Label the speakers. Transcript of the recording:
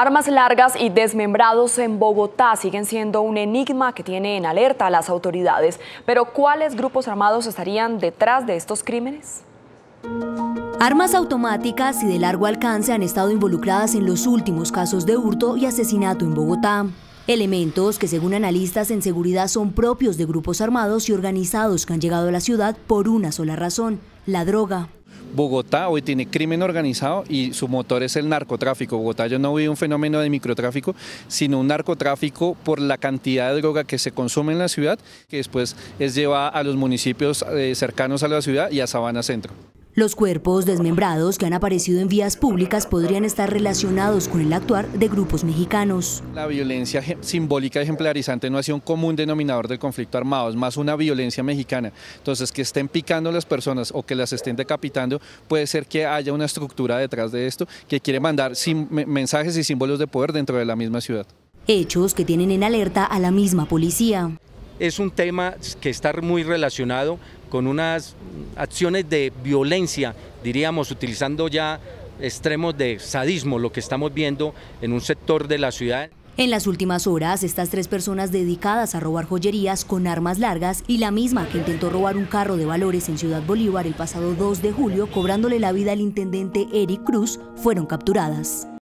Speaker 1: Armas largas y desmembrados en Bogotá siguen siendo un enigma que tiene en alerta a las autoridades. Pero ¿cuáles grupos armados estarían detrás de estos crímenes? Armas automáticas y de largo alcance han estado involucradas en los últimos casos de hurto y asesinato en Bogotá. Elementos que según analistas en seguridad son propios de grupos armados y organizados que han llegado a la ciudad por una sola razón, la
Speaker 2: droga. Bogotá hoy tiene crimen organizado y su motor es el narcotráfico. Bogotá yo no vi un fenómeno de microtráfico, sino un narcotráfico por la cantidad de droga que se consume en la ciudad, que después es llevada a los municipios eh, cercanos a la ciudad y a Sabana Centro.
Speaker 1: Los cuerpos desmembrados que han aparecido en vías públicas podrían estar relacionados con el actuar de grupos mexicanos.
Speaker 2: La violencia simbólica ejemplarizante no ha sido un común denominador del conflicto armado, es más una violencia mexicana. Entonces, que estén picando las personas o que las estén decapitando, puede ser que haya una estructura detrás de esto que quiere mandar mensajes y símbolos de poder dentro de la misma ciudad.
Speaker 1: Hechos que tienen en alerta a la misma policía.
Speaker 3: Es un tema que está muy relacionado con unas acciones de violencia, diríamos, utilizando ya extremos de sadismo, lo que estamos viendo en un sector de la ciudad.
Speaker 1: En las últimas horas, estas tres personas dedicadas a robar joyerías con armas largas y la misma que intentó robar un carro de valores en Ciudad Bolívar el pasado 2 de julio, cobrándole la vida al intendente Eric Cruz, fueron capturadas.